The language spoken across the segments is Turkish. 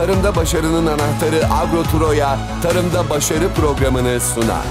Tarımda başarının anahtarı Agro Tarımda Başarı programını sunar.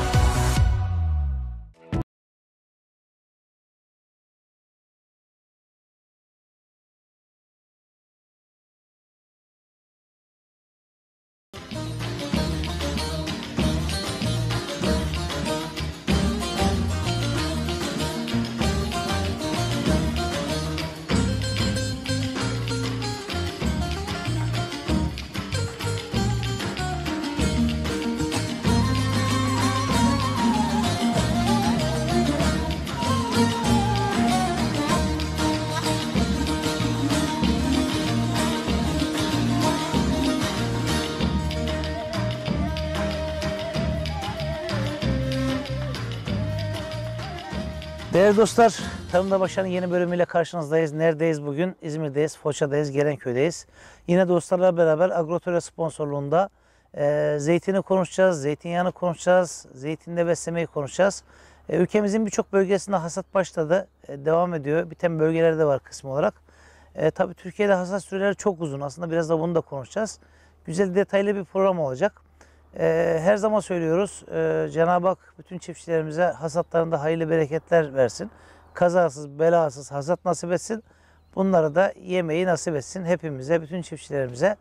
Evet dostlar, Tarımda Başarı'nın yeni bölümüyle karşınızdayız. Neredeyiz bugün? İzmir'deyiz, Foça'dayız, Gelenköy'deyiz. Yine dostlarla beraber Agrotore sponsorluğunda e, zeytini konuşacağız, zeytinyağını konuşacağız, zeytinde beslemeyi konuşacağız. E, ülkemizin birçok bölgesinde hasat başladı, e, devam ediyor. Biten bölgelerde var kısmı olarak. E, tabii Türkiye'de hasat süreleri çok uzun. Aslında biraz da bunu da konuşacağız. Güzel detaylı bir program olacak. E, her zaman söylüyoruz e, Cenab-ı Hak bütün çiftçilerimize hasatlarında hayırlı bereketler versin. Kazasız belasız hasat nasip etsin. Bunları da yemeği nasip etsin hepimize, bütün çiftçilerimize.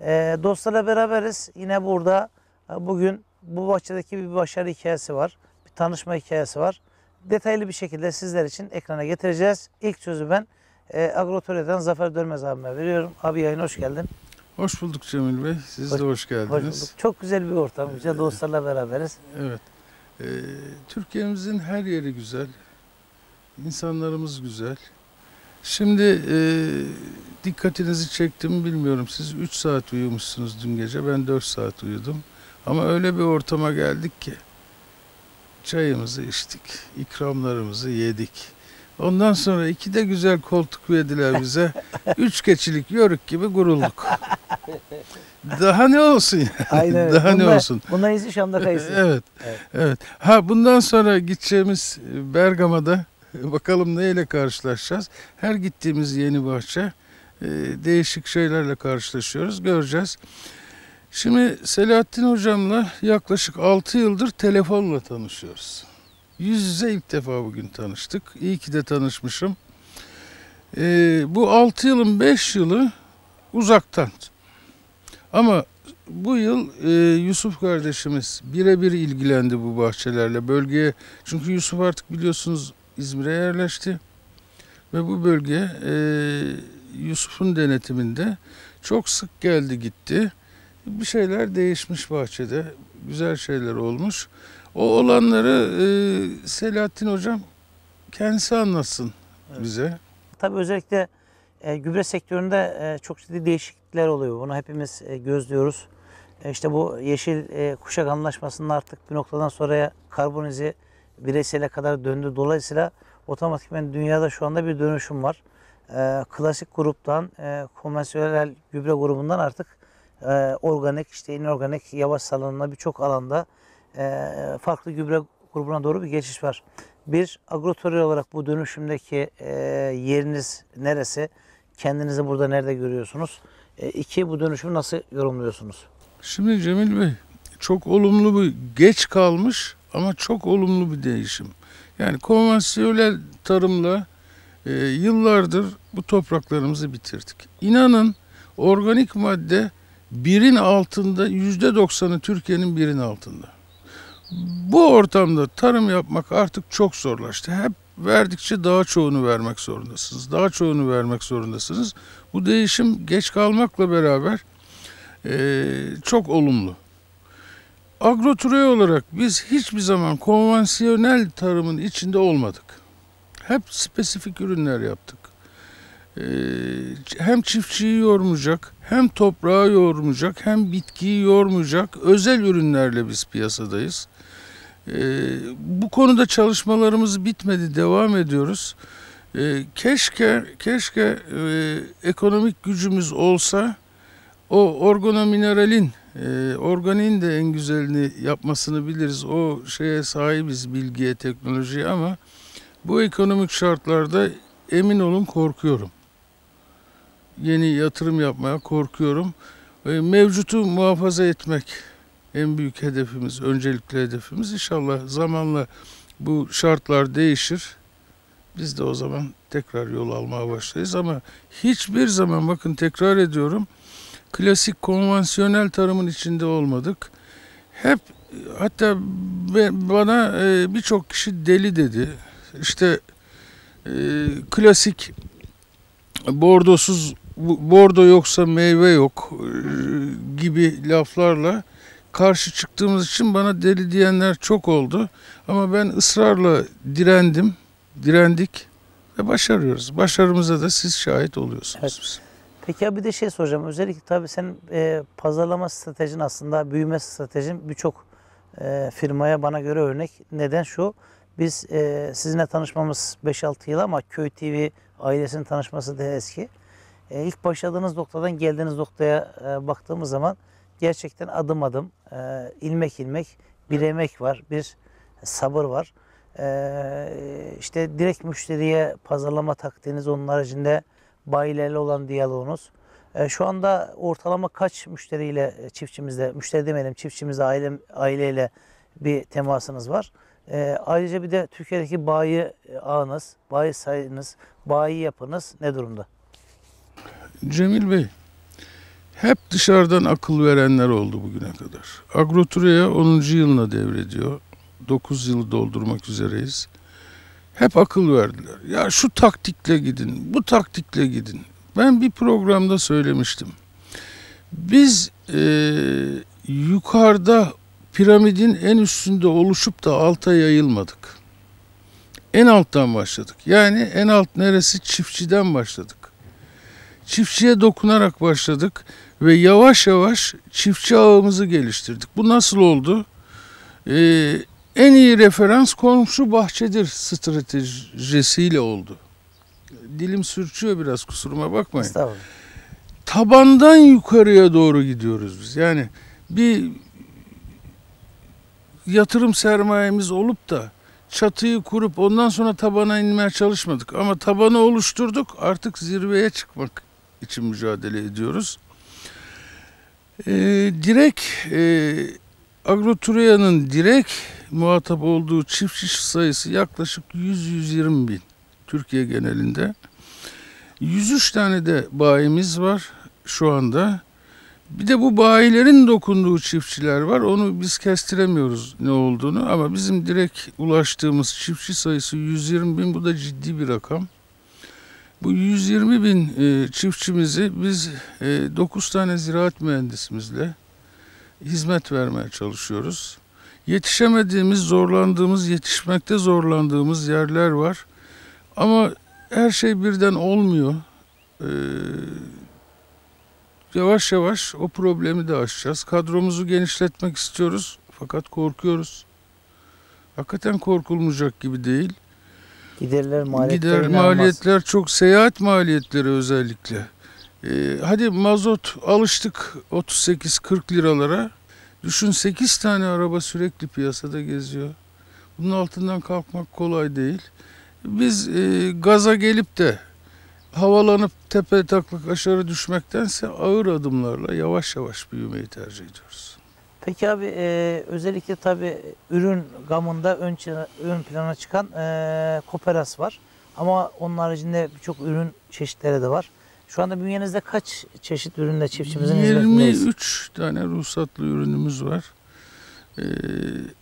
E, dostlarla beraberiz. Yine burada e, bugün bu bahçedeki bir başarı hikayesi var. Bir tanışma hikayesi var. Detaylı bir şekilde sizler için ekrana getireceğiz. İlk sözü ben e, Agrotorya'dan Zafer Dönmez abime veriyorum. Abi yayına hoş geldin. Hoş bulduk Cemil Bey. Siz hoş, de hoş geldiniz. Hoş bulduk. Çok güzel bir ortam. Güzel ee, dostlarla beraberiz. Evet. Ee, Türkiye'mizin her yeri güzel. İnsanlarımız güzel. Şimdi e, dikkatinizi çektim bilmiyorum. Siz 3 saat uyumuşsunuz dün gece. Ben 4 saat uyudum. Ama öyle bir ortama geldik ki çayımızı içtik, ikramlarımızı yedik. Ondan sonra iki de güzel koltuk verdiler bize. Üç keçilik yörük gibi gurulduk. Daha ne olsun yani? Aynen Daha bunlar, ne olsun? Bunlar izi Şam'da kayısı. Evet, evet. evet. Ha bundan sonra gideceğimiz e, Bergama'da bakalım neyle karşılaşacağız. Her gittiğimiz yeni bahçe e, değişik şeylerle karşılaşıyoruz. Göreceğiz. Şimdi Selahattin hocamla yaklaşık 6 yıldır telefonla tanışıyoruz. Yüz yüze ilk defa bugün tanıştık. İyi ki de tanışmışım. Ee, bu 6 yılın 5 yılı uzaktan. Ama bu yıl e, Yusuf kardeşimiz birebir ilgilendi bu bahçelerle bölgeye. Çünkü Yusuf artık biliyorsunuz İzmir'e yerleşti. Ve bu bölge e, Yusuf'un denetiminde çok sık geldi gitti. Bir şeyler değişmiş bahçede. Güzel şeyler olmuş. O olanları e, Selahattin Hocam kendisi anlatsın evet. bize. Tabii özellikle e, gübre sektöründe e, çok ciddi değişiklikler oluyor. Bunu hepimiz e, gözlüyoruz. E, işte bu yeşil e, kuşak anlaşmasının artık bir noktadan sonra karbonize bireysele kadar döndü. Dolayısıyla otomatikmen dünyada şu anda bir dönüşüm var. E, klasik gruptan, e, konvansiyonel gübre grubundan artık e, organik, işte inorganik yavaş salınımla birçok alanda e, farklı gübre grubuna doğru bir geçiş var. Bir, agrotorya olarak bu dönüşümdeki e, yeriniz neresi? Kendinizi burada nerede görüyorsunuz? E, iki bu dönüşümü nasıl yorumluyorsunuz? Şimdi Cemil Bey, çok olumlu bir geç kalmış ama çok olumlu bir değişim. Yani konvansiyonel tarımla e, yıllardır bu topraklarımızı bitirdik. İnanın organik madde birin altında, yüzde doksanı Türkiye'nin birin altında. Bu ortamda tarım yapmak artık çok zorlaştı. Hep verdikçe daha çoğunu vermek zorundasınız. Daha çoğunu vermek zorundasınız. Bu değişim geç kalmakla beraber e, çok olumlu. Agrotüre olarak biz hiçbir zaman konvansiyonel tarımın içinde olmadık. Hep spesifik ürünler yaptık. E, hem çiftçiyi yormayacak, hem toprağı yormayacak, hem bitkiyi yormayacak özel ürünlerle biz piyasadayız. Ee, bu konuda çalışmalarımız bitmedi, devam ediyoruz. Ee, keşke, keşke e, ekonomik gücümüz olsa o orgonomineralin, e, organin de en güzelini yapmasını biliriz. O şeye sahibiz bilgiye, teknolojiye ama bu ekonomik şartlarda emin olun korkuyorum. Yeni yatırım yapmaya korkuyorum. E, mevcutu muhafaza etmek en büyük hedefimiz, öncelikli hedefimiz inşallah zamanla bu şartlar değişir. Biz de o zaman tekrar yol almaya başlayız ama hiçbir zaman bakın tekrar ediyorum klasik konvansiyonel tarımın içinde olmadık. Hep hatta bana e, birçok kişi deli dedi. İşte e, klasik bordosuz bordo yoksa meyve yok e, gibi laflarla karşı çıktığımız için bana deli diyenler çok oldu. Ama ben ısrarla direndim, direndik ve başarıyoruz. Başarımıza da siz şahit oluyorsunuz. Evet. Peki ya bir de şey soracağım. Özellikle tabii sen e, pazarlama stratejin aslında büyüme stratejin birçok e, firmaya bana göre örnek. Neden şu? Biz e, sizinle tanışmamız 5-6 yıl ama Köy TV ailesinin tanışması da eski. E, ilk başladığınız noktadan geldiğiniz noktaya e, baktığımız zaman gerçekten adım adım e, ilmek ilmek bir emek var, bir sabır var. E, işte direkt müşteriye pazarlama taktiğiniz onun haricinde bayilerle olan diyaloğunuz. E, şu anda ortalama kaç müşteriyle çiftçimizle, müşteri demeyelim çiftçimizle aile, aileyle bir temasınız var. E, ayrıca bir de Türkiye'deki bayi ağınız, bayi sayınız, bayi yapınız ne durumda? Cemil Bey, hep dışarıdan akıl verenler oldu bugüne kadar. Agrotura'ya 10. yılına devrediyor. 9 yılı doldurmak üzereyiz. Hep akıl verdiler. Ya şu taktikle gidin, bu taktikle gidin. Ben bir programda söylemiştim. Biz e, yukarıda piramidin en üstünde oluşup da alta yayılmadık. En alttan başladık. Yani en alt neresi? Çiftçiden başladık. Çiftçiye dokunarak başladık ve yavaş yavaş çiftçi ağımızı geliştirdik. Bu nasıl oldu? Ee, en iyi referans komşu bahçedir stratejisiyle oldu. Dilim sürçüyor biraz kusuruma bakmayın. Tabandan yukarıya doğru gidiyoruz biz. Yani bir yatırım sermayemiz olup da çatıyı kurup ondan sonra tabana inmeye çalışmadık. Ama tabanı oluşturduk artık zirveye çıkmak için mücadele ediyoruz. Ee, e, direkt e, Agrotureya'nın direkt muhatap olduğu çiftçi sayısı yaklaşık 100-120 bin Türkiye genelinde. 103 tane de bayimiz var şu anda. Bir de bu bayilerin dokunduğu çiftçiler var. Onu biz kestiremiyoruz ne olduğunu ama bizim direkt ulaştığımız çiftçi sayısı 120 bin. Bu da ciddi bir rakam. Bu 120 bin e, çiftçimizi biz 9 e, tane ziraat mühendisimizle hizmet vermeye çalışıyoruz. Yetişemediğimiz, zorlandığımız, yetişmekte zorlandığımız yerler var. Ama her şey birden olmuyor. Ee, yavaş yavaş o problemi de aşacağız. Kadromuzu genişletmek istiyoruz fakat korkuyoruz. Hakikaten korkulmayacak gibi değil. Giderler maliyetler. Gider maliyetler almaz. çok seyahat maliyetleri özellikle. Ee, hadi mazot alıştık 38-40 liralara. Düşün 8 tane araba sürekli piyasada geziyor. Bunun altından kalkmak kolay değil. Biz e, gaza gelip de havalanıp tepe taklak aşağı düşmektense ağır adımlarla yavaş yavaş büyümeyi tercih ediyoruz. Peki abi e, özellikle tabi ürün gamında ön, ön plana çıkan e, Koperas var. Ama onun haricinde birçok ürün çeşitleri de var. Şu anda bünyenizde kaç çeşit üründe çiftçimizin 23 tane ruhsatlı ürünümüz var. E,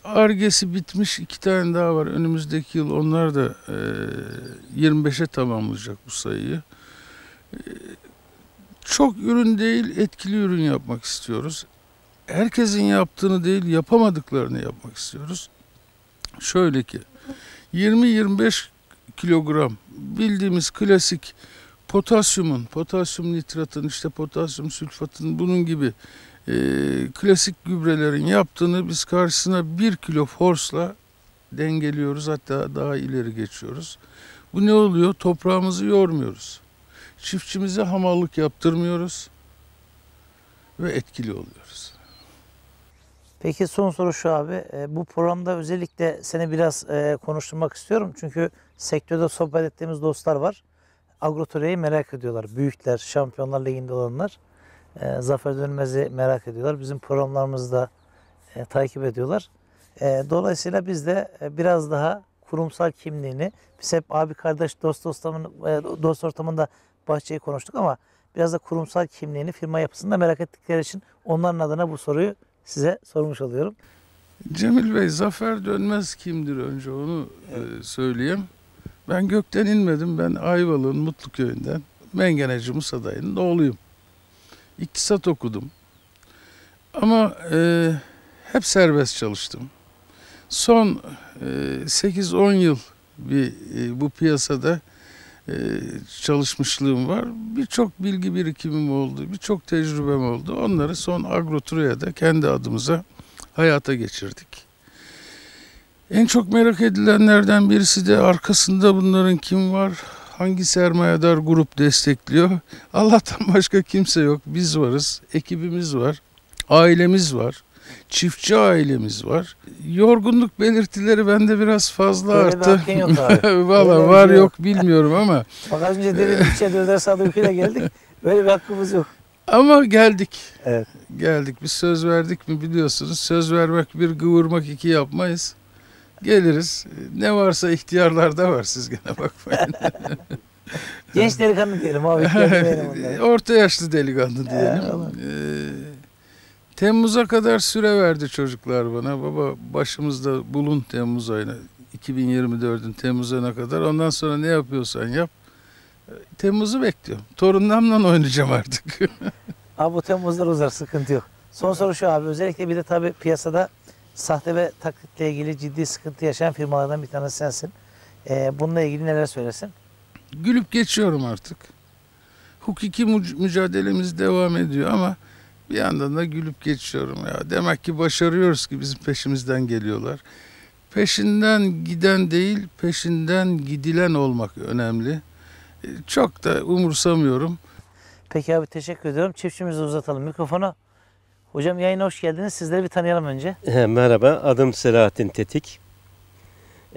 Argesi ee, bitmiş iki tane daha var. Önümüzdeki yıl onlar da e, 25'e tamamlayacak bu sayıyı. Ee, çok ürün değil etkili ürün yapmak istiyoruz herkesin yaptığını değil yapamadıklarını yapmak istiyoruz. Şöyle ki 20-25 kilogram bildiğimiz klasik potasyumun, potasyum nitratın, işte potasyum sülfatın bunun gibi e, klasik gübrelerin yaptığını biz karşısına 1 kilo forsla dengeliyoruz hatta daha ileri geçiyoruz. Bu ne oluyor? Toprağımızı yormuyoruz. Çiftçimize hamallık yaptırmıyoruz ve etkili oluyor. Peki son soru şu abi. E, bu programda özellikle seni biraz e, konuşturmak istiyorum. Çünkü sektörde sohbet ettiğimiz dostlar var. Agroture'yi merak ediyorlar. Büyükler, Şampiyonlar Ligi'nde olanlar. E, Zafer Dönmez'i merak ediyorlar. Bizim programlarımızı da e, takip ediyorlar. E, dolayısıyla biz de e, biraz daha kurumsal kimliğini, biz hep abi kardeş dost dostamın e, dost ortamında bahçeyi konuştuk ama biraz da kurumsal kimliğini, firma yapısını da merak ettikleri için onların adına bu soruyu size sormuş oluyorum. Cemil Bey, Zafer Dönmez kimdir önce onu evet. E, söyleyeyim. Ben gökten inmedim. Ben Ayvalık'ın Mutlu Köyü'nden Mengeneci Musadayı'nın oğluyum. İktisat okudum. Ama e, hep serbest çalıştım. Son e, 8-10 yıl bir e, bu piyasada ee, çalışmışlığım var. Birçok bilgi birikimim oldu, birçok tecrübem oldu. Onları son Agrotura'da kendi adımıza hayata geçirdik. En çok merak edilenlerden birisi de arkasında bunların kim var, hangi sermayedar grup destekliyor. Allah'tan başka kimse yok, biz varız, ekibimiz var, ailemiz var. Çiftçi ailemiz var. Yorgunluk belirtileri bende biraz fazla Öyle arttı. Valla var şey yok bilmiyorum ama. Bak az önce dedim içe döner saat geldik. Böyle bir hakkımız yok. Ama geldik. Evet. Geldik. Biz söz verdik mi biliyorsunuz. Söz vermek bir, kıvırmak iki yapmayız. Geliriz. Ne varsa ihtiyarlarda var siz gene bakmayın. Genç delikanlı diyelim abi. Orta yaşlı delikanlı diyelim. Ee, Temmuz'a kadar süre verdi çocuklar bana. Baba başımızda bulun Temmuz ayına. 2024'ün Temmuz'una kadar. Ondan sonra ne yapıyorsan yap. Temmuz'u bekliyorum. Torunlarımla oynayacağım artık. abi bu Temmuz'lar uzar sıkıntı yok. Son soru şu abi. Özellikle bir de tabii piyasada sahte ve taklitle ilgili ciddi sıkıntı yaşayan firmalardan bir tanesi sensin. Ee, bununla ilgili neler söylesin? Gülüp geçiyorum artık. Hukuki mücadelemiz devam ediyor ama bir yandan da gülüp geçiyorum ya. Demek ki başarıyoruz ki bizim peşimizden geliyorlar. Peşinden giden değil, peşinden gidilen olmak önemli. E, çok da umursamıyorum. Peki abi teşekkür ediyorum. Çiftçimizi uzatalım mikrofonu. Hocam yayına hoş geldiniz. Sizleri bir tanıyalım önce. He, merhaba, adım Selahattin Tetik.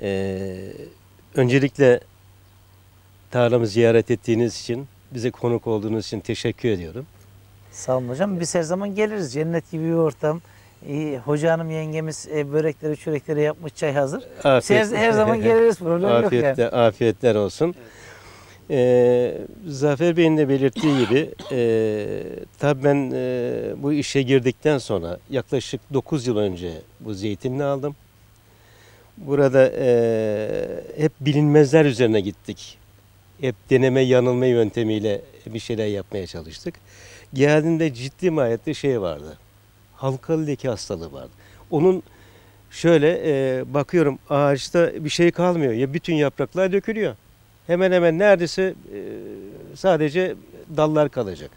Ee, öncelikle tarlamı ziyaret ettiğiniz için, bize konuk olduğunuz için teşekkür ediyorum. Sağ olun hocam. Biz her zaman geliriz. Cennet gibi bir ortam. İyi, hoca hanım yengemiz e, börekleri çörekleri yapmış çay hazır. Her, her zaman geliriz problem Afiyette, yok yani. Afiyetler olsun. Ee, Zafer Bey'in de belirttiği gibi e, tabii ben e, bu işe girdikten sonra yaklaşık 9 yıl önce bu zeytinini aldım. Burada e, hep bilinmezler üzerine gittik. Hep deneme yanılma yöntemiyle bir şeyler yapmaya çalıştık geldiğinde ciddi mahiyette şey vardı. Halkalı leke hastalığı vardı. Onun şöyle e, bakıyorum ağaçta bir şey kalmıyor. Ya bütün yapraklar dökülüyor. Hemen hemen neredeyse e, sadece dallar kalacak.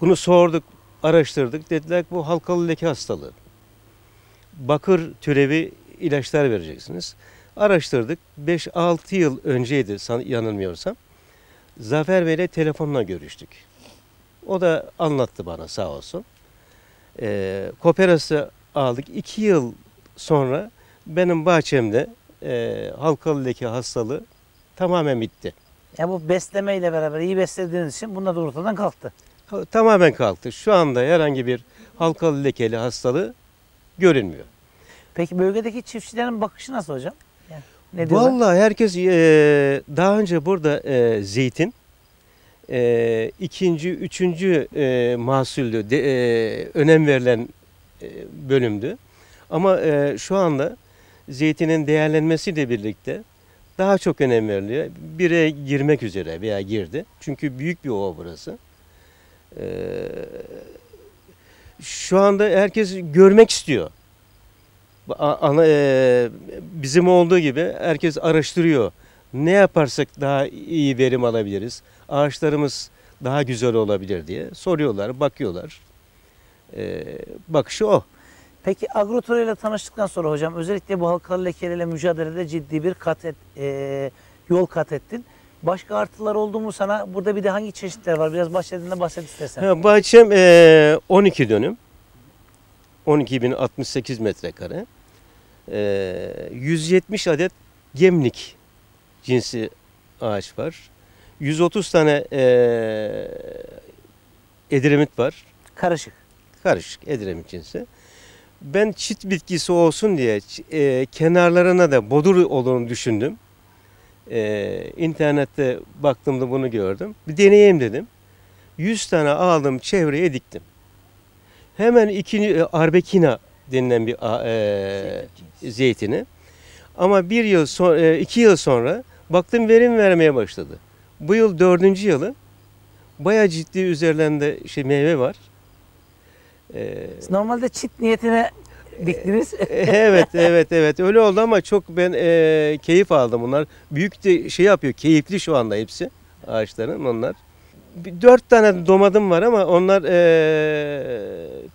Bunu sorduk, araştırdık. Dediler ki bu halkalı leke hastalığı. Bakır türevi ilaçlar vereceksiniz. Araştırdık. 5-6 yıl önceydi yanılmıyorsam. Zafer Bey'le telefonla görüştük. O da anlattı bana sağ olsun. E, ee, Koperası aldık. iki yıl sonra benim bahçemde e, halkalı leke hastalığı tamamen bitti. Ya bu beslemeyle beraber iyi beslediğiniz için bunlar da ortadan kalktı. tamamen kalktı. Şu anda herhangi bir halkalı lekeli hastalığı görünmüyor. Peki bölgedeki çiftçilerin bakışı nasıl hocam? Yani ne Vallahi herkes e, daha önce burada e, zeytin, e, ikinci, üçüncü e, mahsuldü, de, e, önem verilen e, bölümdü. Ama e, şu anda zeytinin değerlenmesiyle birlikte daha çok önem veriliyor. Bire girmek üzere veya girdi. Çünkü büyük bir ova burası. E, şu anda herkes görmek istiyor. Ana, e, bizim olduğu gibi herkes araştırıyor ne yaparsak daha iyi verim alabiliriz, ağaçlarımız daha güzel olabilir diye soruyorlar, bakıyorlar. Ee, bakışı o. Peki Agrotura ile tanıştıktan sonra hocam özellikle bu halkalı lekelerle mücadelede ciddi bir kat et, e, yol kat ettin. Başka artılar oldu mu sana? Burada bir de hangi çeşitler var? Biraz bahçeden bahset istersen. Ha, bahçem e, 12 dönüm. 12.068 metrekare. E, 170 adet gemlik cinsi ağaç var. 130 tane e, edremit var. Karışık. Karışık edremit cinsi. Ben çit bitkisi olsun diye e, kenarlarına da bodur olduğunu düşündüm. E, internette baktığımda bunu gördüm. Bir deneyeyim dedim. 100 tane aldım çevreye diktim. Hemen ikinci e, arbekina denilen bir e, zeytini. zeytini ama bir yıl sonra, e, iki yıl sonra baktım verim vermeye başladı. Bu yıl dördüncü yılı baya ciddi üzerlerinde şey meyve var. E, normalde çit niyetine diktiniz. E, evet, evet, evet. Öyle oldu ama çok ben e, keyif aldım bunlar. Büyük de şey yapıyor, keyifli şu anda hepsi ağaçların onlar dört tane domadım var ama onlar e,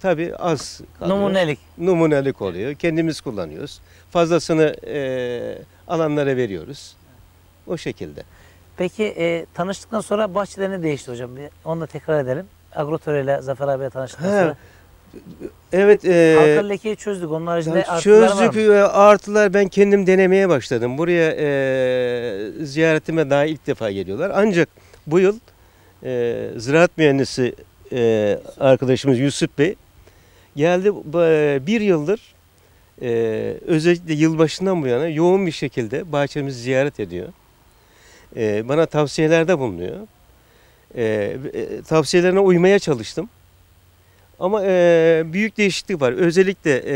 tabii az. Kalıyor. Numunelik. Numunelik oluyor. Kendimiz kullanıyoruz. Fazlasını e, alanlara veriyoruz. O şekilde. Peki e, tanıştıktan sonra bahçede ne değişti hocam? Bir, onu da tekrar edelim. Agrotör ile Zafer abiye tanıştıktan sonra. Evet. E, Halkalı lekeyi çözdük. Onun haricinde yani artılar çözdük, var mı? artılar ben kendim denemeye başladım. Buraya e, ziyaretime daha ilk defa geliyorlar. Ancak bu yıl e, ziraat mühendisi e, arkadaşımız Yusuf Bey geldi bir yıldır e, özellikle yılbaşından bu yana yoğun bir şekilde bahçemizi ziyaret ediyor. E, bana tavsiyelerde bulunuyor. E, e tavsiyelerine uymaya çalıştım. Ama e, büyük değişiklik var. Özellikle e,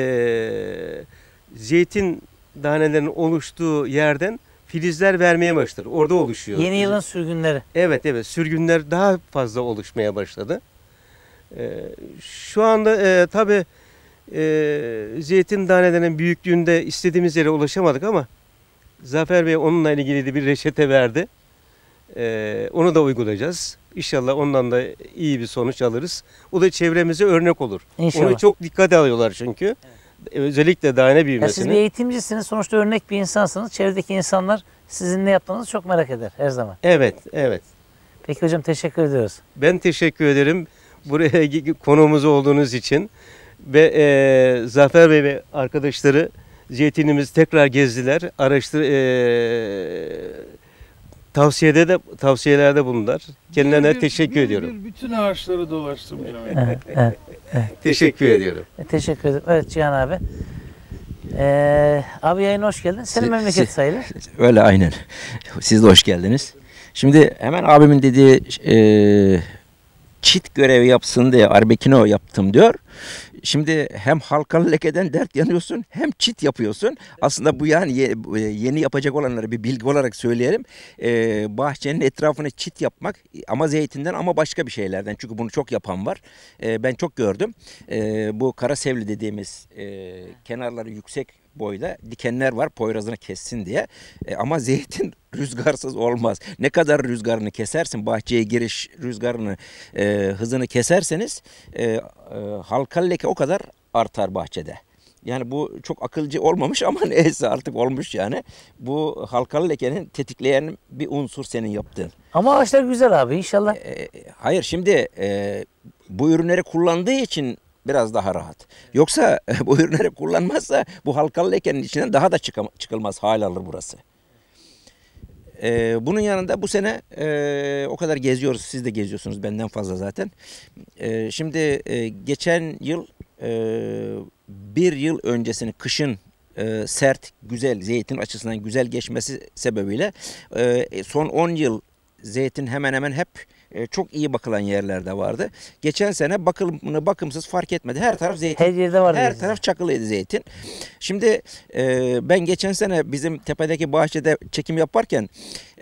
zeytin danelerinin oluştuğu yerden filizler vermeye başlar. Orada oluşuyor. Yeni yılın sürgünleri. Evet evet sürgünler daha fazla oluşmaya başladı. Ee, şu anda e, tabii e, zeytin tanelerinin büyüklüğünde istediğimiz yere ulaşamadık ama Zafer Bey onunla ilgili de bir reçete verdi. Ee, onu da uygulayacağız. İnşallah ondan da iyi bir sonuç alırız. O da çevremize örnek olur. İnşallah. Onu çok dikkat alıyorlar çünkü. Evet özellikle dahane büyümesini. Ya siz bir eğitimcisiniz, sonuçta örnek bir insansınız. Çevredeki insanlar sizin ne yaptığınızı çok merak eder her zaman. Evet, evet. Peki hocam teşekkür ediyoruz. Ben teşekkür ederim buraya konuğumuz olduğunuz için ve e, Zafer Bey ve arkadaşları zeytinimizi tekrar gezdiler. Araştır e, tavsiyede de tavsiyelerde bulundular. Kendilerine bir, teşekkür bir, ediyorum. Bir, bütün ağaçları dolaştım. evet, evet. Evet. Teşekkür ediyorum. E, teşekkür ederim. Evet Cihan abi. Ee, abi yayına hoş geldin. Senin memleket sayılır. Öyle aynen. Siz de hoş geldiniz. Şimdi hemen abimin dediği e, çit görevi yapsın diye arbekino yaptım diyor. Şimdi hem halkalı lekeden dert yanıyorsun hem çit yapıyorsun. Aslında bu yani e, yeni yapacak olanlara bir bilgi olarak söyleyelim. Ee, bahçenin etrafını çit yapmak ama zeytinden ama başka bir şeylerden. Çünkü bunu çok yapan var. Ee, ben çok gördüm. Ee, bu kara sevli dediğimiz e, kenarları yüksek boyda dikenler var poyrazını kessin diye. E, ama zeytin rüzgarsız olmaz. Ne kadar rüzgarını kesersin, bahçeye giriş rüzgarını, e, hızını keserseniz e, e, halkalı leke o kadar artar bahçede. Yani bu çok akılcı olmamış ama neyse artık olmuş yani. Bu halkalı lekenin tetikleyen bir unsur senin yaptığın. Ama ağaçlar güzel abi inşallah. E, e hayır şimdi e, bu ürünleri kullandığı için biraz daha rahat. Yoksa bu ürünleri kullanmazsa bu halkalı lekenin içinden daha da çıkılmaz hal alır burası. Ee, bunun yanında bu sene e, o kadar geziyoruz. Siz de geziyorsunuz benden fazla zaten. E, şimdi e, geçen yıl e, bir yıl öncesini kışın e, sert, güzel, zeytin açısından güzel geçmesi sebebiyle e, son 10 yıl zeytin hemen hemen hep e, çok iyi bakılan yerlerde vardı. Geçen sene bakımını bakımsız fark etmedi. Her taraf zeytin. Her yerde vardı. Her taraf çakılıydı zeytin. Şimdi e, ben geçen sene bizim tepedeki bahçede çekim yaparken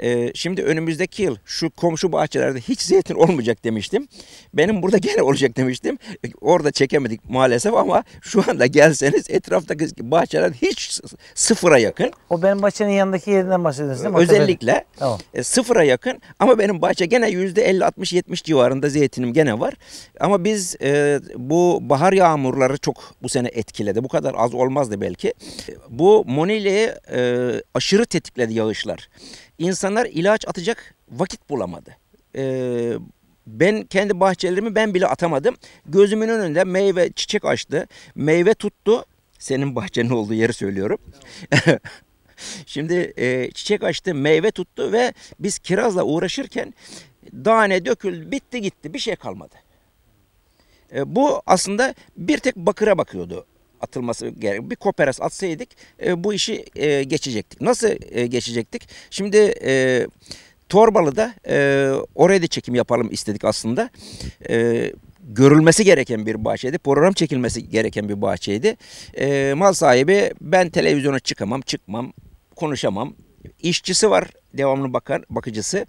e, şimdi önümüzdeki yıl şu komşu bahçelerde hiç zeytin olmayacak demiştim. Benim burada gene olacak demiştim. E, orada çekemedik maalesef ama şu anda gelseniz etraftaki bahçeler hiç sıfıra yakın. O benim bahçenin yanındaki yerinden bahsediyorsunuz değil mi? Özellikle tamam. e, sıfıra yakın ama benim bahçe gene %50-60-70 civarında zeytinim gene var. Ama biz e, bu bahar yağmurları çok bu sene etkiledi. Bu kadar az olmazdı belki. Bu Monili'yi e, aşırı tetikledi yağışlar insanlar ilaç atacak vakit bulamadı. Ee, ben kendi bahçelerimi ben bile atamadım. Gözümün önünde meyve çiçek açtı. Meyve tuttu. Senin bahçenin olduğu yeri söylüyorum. Şimdi e, çiçek açtı, meyve tuttu ve biz kirazla uğraşırken tane döküldü, bitti gitti. Bir şey kalmadı. E, bu aslında bir tek bakıra bakıyordu atılması gerekiyor Bir Koperas atsaydık e, bu işi e, geçecektik. Nasıl e, geçecektik? Şimdi e, Torbalı'da e, oraya da çekim yapalım istedik aslında. E, görülmesi gereken bir bahçeydi. Program çekilmesi gereken bir bahçeydi. E, mal sahibi ben televizyona çıkamam, çıkmam, konuşamam. İşçisi var devamlı bakar bakıcısı.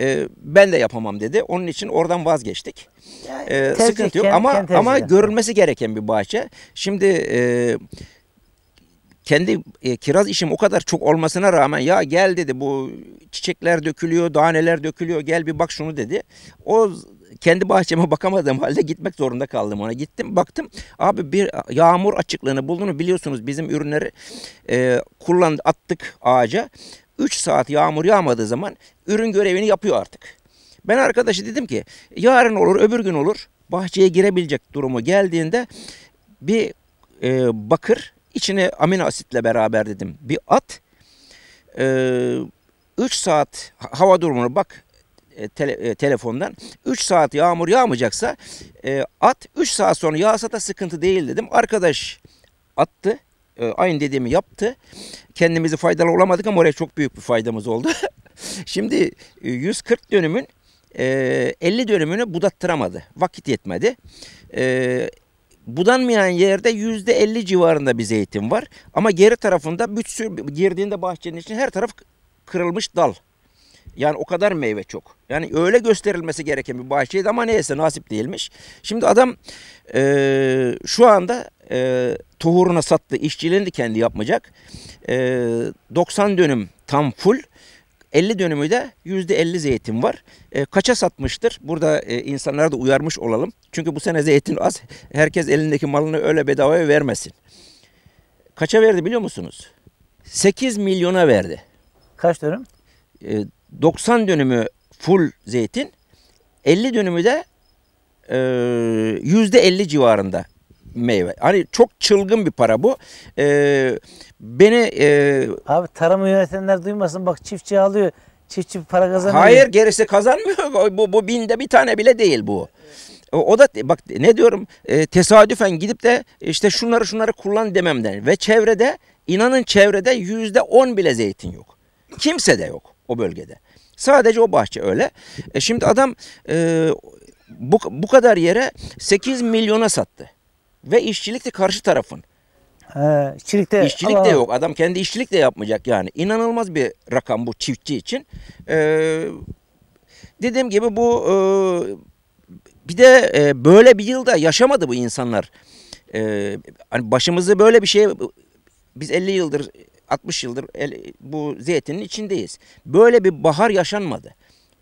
E, ben de yapamam dedi. Onun için oradan vazgeçtik. Yani, e, sıkıntı yok kendi, ama kendi ama görülmesi gereken bir bahçe. Şimdi e, kendi e, kiraz işim o kadar çok olmasına rağmen ya gel dedi bu çiçekler dökülüyor, daneler dökülüyor gel bir bak şunu dedi. O kendi bahçeme bakamadığım halde gitmek zorunda kaldım ona. Gittim baktım abi bir yağmur açıklığını bulduğunu biliyorsunuz bizim ürünleri e, kullandık attık ağaca. 3 saat yağmur yağmadığı zaman ürün görevini yapıyor artık. Ben arkadaşı dedim ki yarın olur öbür gün olur bahçeye girebilecek durumu geldiğinde bir e, bakır içine amino asitle beraber dedim bir at. 3 e, saat hava durumunu bak e, tele, e, telefondan 3 saat yağmur yağmayacaksa e, at 3 saat sonra yağsa da sıkıntı değil dedim. Arkadaş attı e, aynı dediğimi yaptı. Kendimizi faydalı olamadık ama oraya çok büyük bir faydamız oldu. Şimdi 140 e, dönümün 50 e, dönümünü budattıramadı. Vakit yetmedi. E, budanmayan yerde yüzde %50 civarında bir zeytin var. Ama geri tarafında bütün girdiğinde bahçenin için her taraf kırılmış dal. Yani o kadar meyve çok. Yani öyle gösterilmesi gereken bir bahçeydi ama neyse nasip değilmiş. Şimdi adam e, şu anda e, tohuruna sattı. İşçilerini de kendi yapmayacak. E, ee, 90 dönüm tam full. 50 dönümü de %50 zeytin var. E, kaça satmıştır? Burada e, insanlara da uyarmış olalım. Çünkü bu sene zeytin az. Herkes elindeki malını öyle bedavaya vermesin. Kaça verdi biliyor musunuz? 8 milyona verdi. Kaç dönüm? E, 90 dönümü full zeytin. 50 dönümü de %50 e, civarında meyve. Hani çok çılgın bir para bu. Ee, beni... E... Abi tarım yönetenler duymasın bak çiftçi alıyor. Çiftçi para kazanıyor. Hayır gerisi kazanmıyor. bu, bu binde bir tane bile değil bu. O da bak ne diyorum e, tesadüfen gidip de işte şunları şunları kullan dememden ve çevrede inanın çevrede yüzde on bile zeytin yok. Kimse de yok o bölgede. Sadece o bahçe öyle. E şimdi adam e, bu, bu kadar yere 8 milyona sattı. Ve işçilik de karşı tarafın. He, işçilik de, işçilik de yok. Adam kendi işçilik de yapmayacak yani. İnanılmaz bir rakam bu çiftçi için. Ee, dediğim gibi bu e, bir de e, böyle bir yılda yaşamadı bu insanlar. E, hani başımızı böyle bir şey biz 50 yıldır 60 yıldır el, bu zeytinin içindeyiz. Böyle bir bahar yaşanmadı.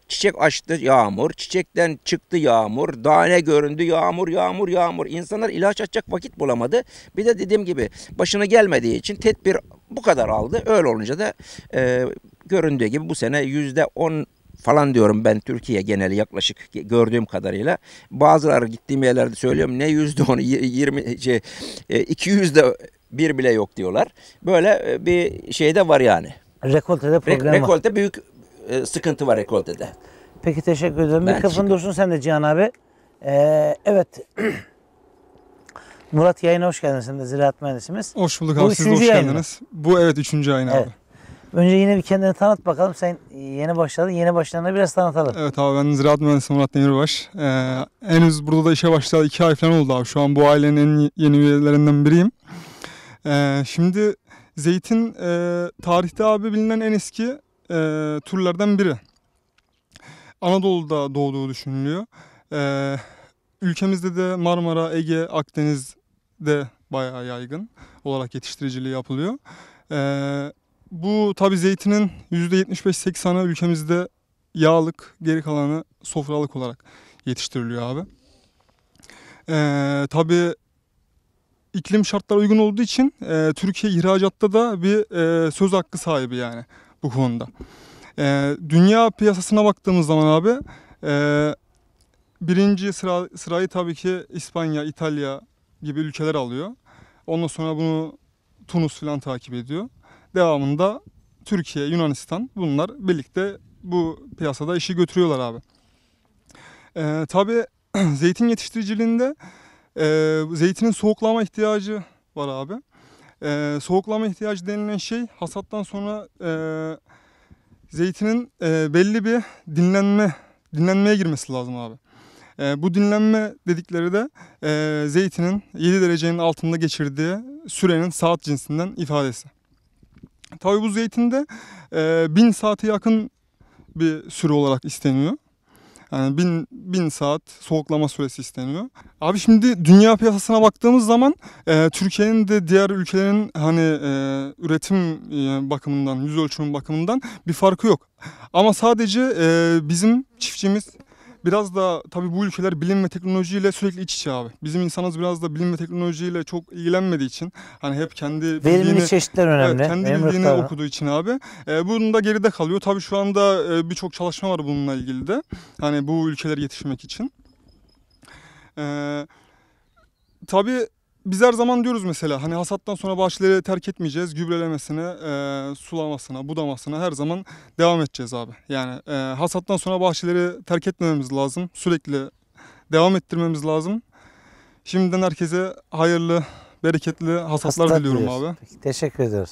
Çiçek açtı yağmur, çiçekten çıktı yağmur, tane göründü yağmur, yağmur, yağmur. İnsanlar ilaç açacak vakit bulamadı. Bir de dediğim gibi başına gelmediği için tedbir bu kadar aldı. Öyle olunca da e, göründüğü gibi bu sene yüzde on falan diyorum ben Türkiye geneli yaklaşık gördüğüm kadarıyla. Bazıları gittiğim yerlerde söylüyorum ne yüzde onu yirmi şey e, iki yüzde bir bile yok diyorlar. Böyle e, bir şey de var yani. Rekoltede problem Re- rekolte var. büyük e, sıkıntı var rekoltede. Peki teşekkür ederim. Bir Mikrofon dursun sen de Cihan abi. Ee, evet. Murat yayına hoş geldiniz. Sen de ziraat mühendisimiz. Hoş bulduk abi. Bu Siz de hoş yayın geldiniz. Bu evet üçüncü yayın evet. abi. Önce yine bir kendini tanıt bakalım. Sen yeni başladın. Yeni başlarına biraz tanıtalım. Evet abi ben ziraat mühendisi Murat Demirbaş. Ee, henüz burada da işe başladı. iki ay falan oldu abi. Şu an bu ailenin en yeni üyelerinden biriyim. Ee, şimdi zeytin e, tarihte abi bilinen en eski e, türlerden biri. Anadolu'da doğduğu düşünülüyor. E, ülkemizde de Marmara, Ege, Akdeniz'de bayağı yaygın olarak yetiştiriciliği yapılıyor. E, bu tabi zeytinin %75-80'i ülkemizde yağlık, geri kalanı sofralık olarak yetiştiriliyor abi. E, tabii iklim şartları uygun olduğu için e, Türkiye ihracatta da bir e, söz hakkı sahibi yani hukukunda. E, ee, dünya piyasasına baktığımız zaman abi e, birinci sıra, sırayı tabii ki İspanya, İtalya gibi ülkeler alıyor. Ondan sonra bunu Tunus falan takip ediyor. Devamında Türkiye, Yunanistan bunlar birlikte bu piyasada işi götürüyorlar abi. Ee, tabii zeytin yetiştiriciliğinde e, zeytinin soğuklama ihtiyacı var abi. E, soğuklama ihtiyacı denilen şey hasattan sonra e, zeytinin e, belli bir dinlenme dinlenmeye girmesi lazım abi. E, bu dinlenme dedikleri de e, zeytinin 7 derecenin altında geçirdiği sürenin saat cinsinden ifadesi. Tabii bu zeytinde e, 1000 saate yakın bir süre olarak isteniyor. Yani bin, bin saat soğuklama süresi isteniyor. Abi şimdi dünya piyasasına baktığımız zaman e, Türkiye'nin de diğer ülkelerin hani e, üretim e, bakımından, yüz ölçümü bakımından bir farkı yok. Ama sadece e, bizim çiftçimiz biraz da tabii bu ülkeler bilim ve teknolojiyle sürekli iç içe abi. Bizim insanımız biraz da bilim ve teknolojiyle çok ilgilenmediği için hani hep kendi Verimli bildiğini, çeşitler önemli. Evet, kendi Benim bildiğini rıhtarı. okuduğu için abi. E, bunun da geride kalıyor. Tabii şu anda e, birçok çalışma var bununla ilgili de. Hani bu ülkeler yetişmek için. Eee Tabii biz her zaman diyoruz mesela hani hasattan sonra bahçeleri terk etmeyeceğiz. Gübrelemesine, e, sulamasına, budamasına her zaman devam edeceğiz abi. Yani e, hasattan sonra bahçeleri terk etmememiz lazım. Sürekli devam ettirmemiz lazım. Şimdiden herkese hayırlı, bereketli hasatlar Hasat diliyorum diliyoruz. abi. Peki, teşekkür ediyoruz.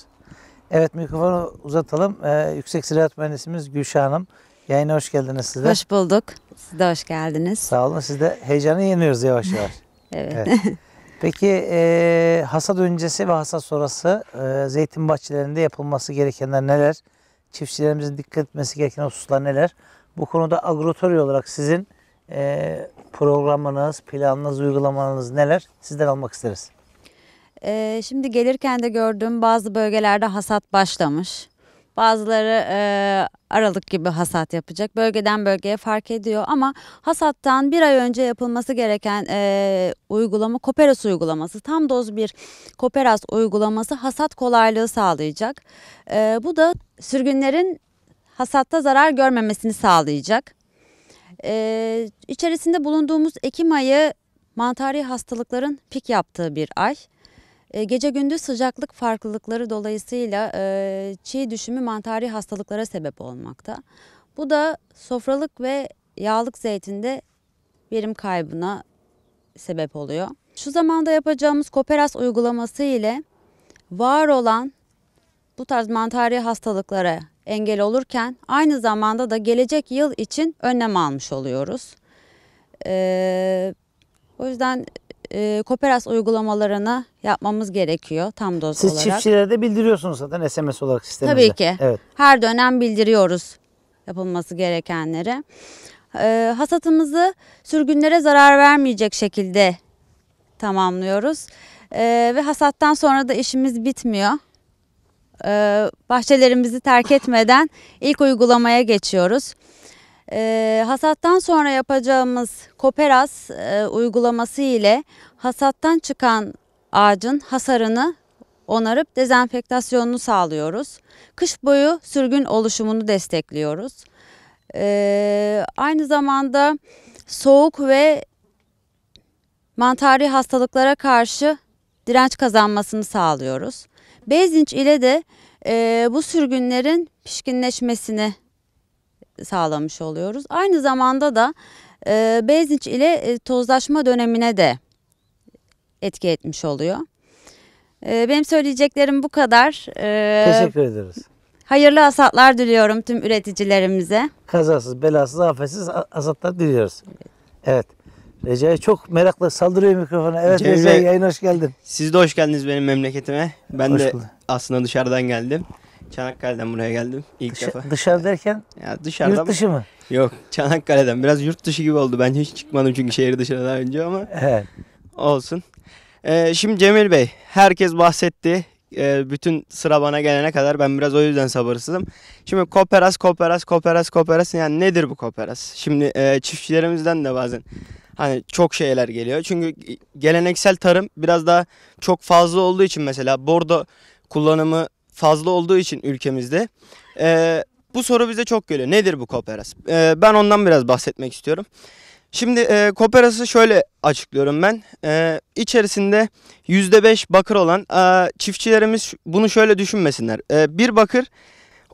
Evet mikrofonu uzatalım. Ee, Yüksek Ziraat Mühendisimiz Gülşah Hanım. Yayına hoş geldiniz size. Hoş bulduk. Siz de hoş geldiniz. Sağ olun. Siz de heyecanı yeniyoruz yavaş yavaş. evet. evet. Peki e, hasat öncesi ve hasat sonrası e, zeytin bahçelerinde yapılması gerekenler neler? Çiftçilerimizin dikkat etmesi gereken hususlar neler? Bu konuda agrotori olarak sizin e, programınız, planınız, uygulamanız neler? Sizden almak isteriz. E, şimdi gelirken de gördüğüm bazı bölgelerde hasat başlamış. Bazıları e, Aralık gibi hasat yapacak. Bölgeden bölgeye fark ediyor ama hasattan bir ay önce yapılması gereken e, uygulama Koperas uygulaması. Tam doz bir Koperas uygulaması hasat kolaylığı sağlayacak. E, bu da sürgünlerin hasatta zarar görmemesini sağlayacak. E, içerisinde bulunduğumuz Ekim ayı mantari hastalıkların pik yaptığı bir ay. E, gece gündüz sıcaklık farklılıkları dolayısıyla e, çiğ düşümü mantari hastalıklara sebep olmakta. Bu da sofralık ve yağlık zeytinde verim kaybına sebep oluyor. Şu zamanda yapacağımız Koperas uygulaması ile var olan bu tarz mantari hastalıklara engel olurken aynı zamanda da gelecek yıl için önlem almış oluyoruz. Ee, o yüzden e, Koperas uygulamalarını yapmamız gerekiyor tam doz Siz olarak. Siz çiftçilere de bildiriyorsunuz zaten SMS olarak sistemimizde. Tabii ki. Evet. Her dönem bildiriyoruz yapılması gerekenleri. E, hasatımızı sürgünlere zarar vermeyecek şekilde tamamlıyoruz. E, ve hasattan sonra da işimiz bitmiyor. E, bahçelerimizi terk etmeden ilk uygulamaya geçiyoruz. E, hasattan sonra yapacağımız koperas e, uygulaması ile hasattan çıkan ağacın hasarını onarıp dezenfektasyonunu sağlıyoruz. Kış boyu sürgün oluşumunu destekliyoruz. E, aynı zamanda soğuk ve mantari hastalıklara karşı direnç kazanmasını sağlıyoruz. Bezinç ile de e, bu sürgünlerin pişkinleşmesini sağlamış oluyoruz. Aynı zamanda da e, bezinç ile e, tozlaşma dönemine de etki etmiş oluyor. E, benim söyleyeceklerim bu kadar. E, Teşekkür ederiz. Hayırlı hasatlar diliyorum tüm üreticilerimize. Kazasız, belasız, afetsiz hasatlar diliyoruz. Evet. evet. Recai çok meraklı saldırıyor mikrofona. Evet Cemil Recai yayın hoş geldin. Siz de hoş geldiniz benim memleketime. Ben hoş de buldum. aslında dışarıdan geldim. Çanakkale'den buraya geldim ilk Dışa, defa. Dışarı derken ya dışarıda yurt dışı mı? Yok Çanakkale'den biraz yurt dışı gibi oldu. Ben hiç çıkmadım çünkü şehir dışına daha önce ama evet. olsun. Ee, şimdi Cemil Bey herkes bahsetti. Ee, bütün sıra bana gelene kadar ben biraz o yüzden sabırsızım. Şimdi Koperas, Koperas, Koperas, Koperas yani nedir bu Koperas? Şimdi e, çiftçilerimizden de bazen hani çok şeyler geliyor. Çünkü geleneksel tarım biraz daha çok fazla olduğu için mesela bordo kullanımı fazla olduğu için ülkemizde. E, bu soru bize çok geliyor. Nedir bu Koperas? E, ee, ben ondan biraz bahsetmek istiyorum. Şimdi e, Koperas'ı şöyle açıklıyorum ben. E, içerisinde %5 bakır olan e, çiftçilerimiz bunu şöyle düşünmesinler. E, bir bakır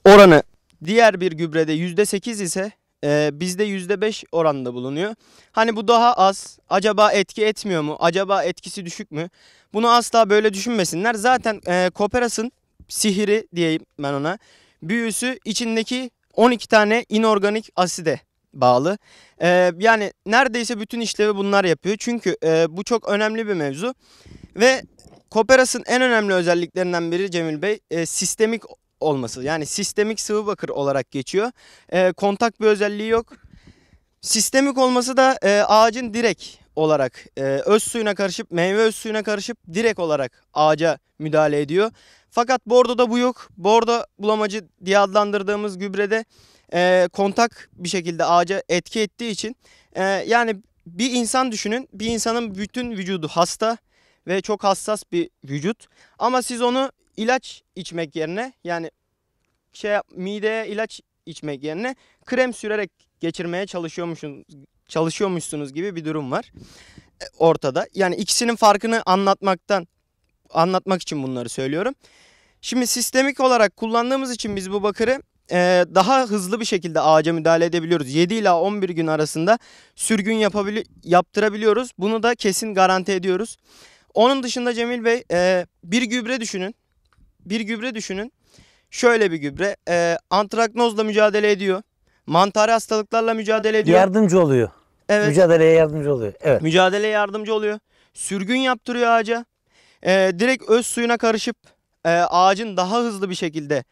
oranı diğer bir gübrede %8 ise e, bizde %5 oranında bulunuyor. Hani bu daha az. Acaba etki etmiyor mu? Acaba etkisi düşük mü? Bunu asla böyle düşünmesinler. Zaten e, Koperas'ın sihiri diyeyim ben ona. Büyüsü içindeki 12 tane inorganik aside bağlı. Ee, yani neredeyse bütün işlevi bunlar yapıyor. Çünkü e, bu çok önemli bir mevzu. Ve Koperas'ın en önemli özelliklerinden biri Cemil Bey e, sistemik olması. Yani sistemik sıvı bakır olarak geçiyor. E, kontak bir özelliği yok. Sistemik olması da e, ağacın direkt olarak e, öz suyuna karışıp meyve öz suyuna karışıp direkt olarak ağaca müdahale ediyor. Fakat bordoda bu yok. Bordo bulamacı diye adlandırdığımız gübrede e, kontak bir şekilde ağaca etki ettiği için e, yani bir insan düşünün bir insanın bütün vücudu hasta ve çok hassas bir vücut ama siz onu ilaç içmek yerine yani şey mideye ilaç içmek yerine krem sürerek geçirmeye çalışıyormuşsunuz çalışıyormuşsunuz gibi bir durum var e, ortada. Yani ikisinin farkını anlatmaktan anlatmak için bunları söylüyorum. Şimdi sistemik olarak kullandığımız için biz bu bakırı e, daha hızlı bir şekilde ağaca müdahale edebiliyoruz. 7 ila 11 gün arasında sürgün yapabili yaptırabiliyoruz. Bunu da kesin garanti ediyoruz. Onun dışında Cemil Bey e, bir gübre düşünün. Bir gübre düşünün. Şöyle bir gübre. E, antraknozla mücadele ediyor. Mantarı hastalıklarla mücadele ediyor. Yardımcı oluyor. Evet. Mücadeleye yardımcı oluyor. Evet. Mücadeleye yardımcı oluyor. Sürgün yaptırıyor ağaca. Ee, direkt öz suyuna karışıp e, ağacın daha hızlı bir şekilde